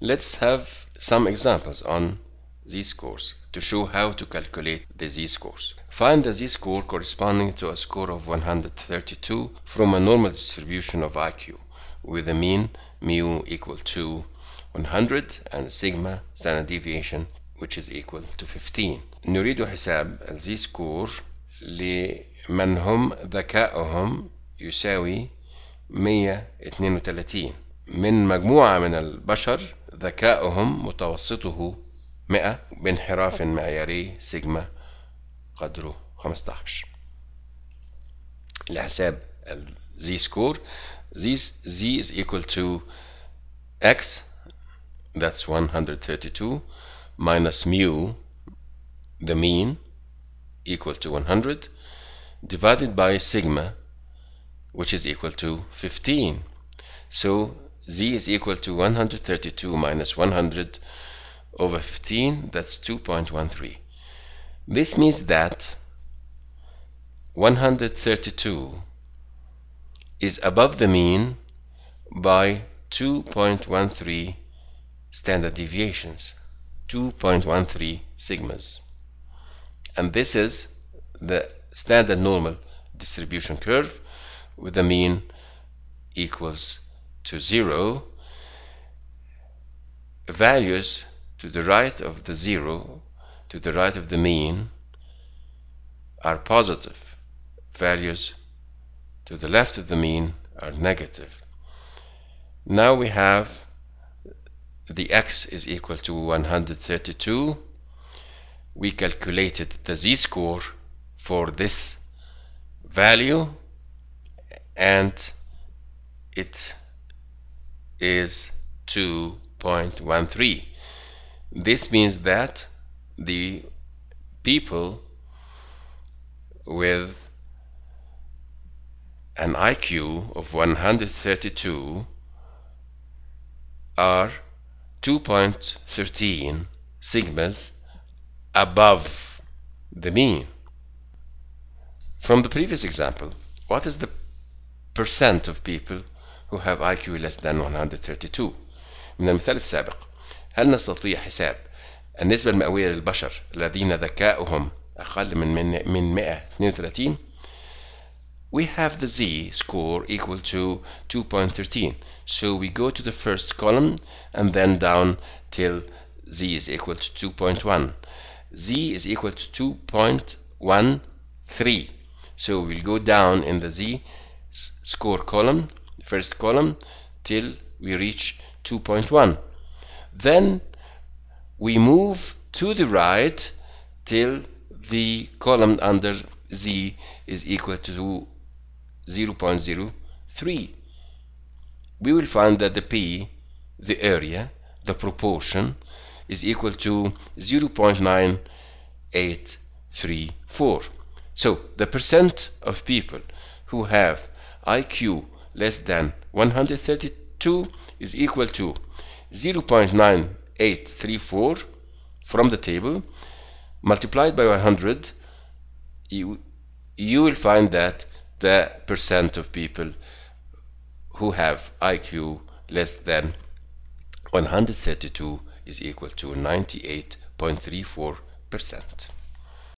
Let's have some examples on z-scores to show how to calculate the z-scores. Find the z-score corresponding to a score of 132 from a normal distribution of IQ with a mean mu equal to 100 and sigma standard deviation which is equal to 15 نريد حساب الزي سكور لمن هم ذكاؤهم يساوي 132 من مجموعة من البشر ذكاؤهم متوسطه 100 بانحراف معياري سيجما قدره 15 لحساب z score z z is equal to x that's 132 minus mu the mean equal to 100 divided by sigma which is equal to 15 so z is equal to 132 minus 100 over 15 that's 2.13 this means that 132 is above the mean by 2.13 standard deviations 2.13 sigmas and this is the standard normal distribution curve with the mean equals to 0 values to the right of the 0 to the right of the mean are positive values to the left of the mean are negative now we have the x is equal to 132 we calculated the z-score for this value and it is 2.13. This means that the people with an IQ of 132 are 2.13 sigmas above the mean. From the previous example, what is the percent of people who have IQ less than 132 من المثال السابق هل نستطيع حساب النسبة المئوية للبشر الذين ذكاؤهم أقل من من من 132 we have the z score equal to 2.13 so we go to the first column and then down till z is equal to 2.1 z is equal to 2.13 so we'll go down in the z score column first column till we reach 2.1 then we move to the right till the column under z is equal to 0.03 we will find that the p the area the proportion is equal to 0.9834 so the percent of people who have IQ less than 132 is equal to 0.9834 from the table multiplied by 100 you, you will find that the percent of people who have IQ less than 132 is equal to 98.34 percent.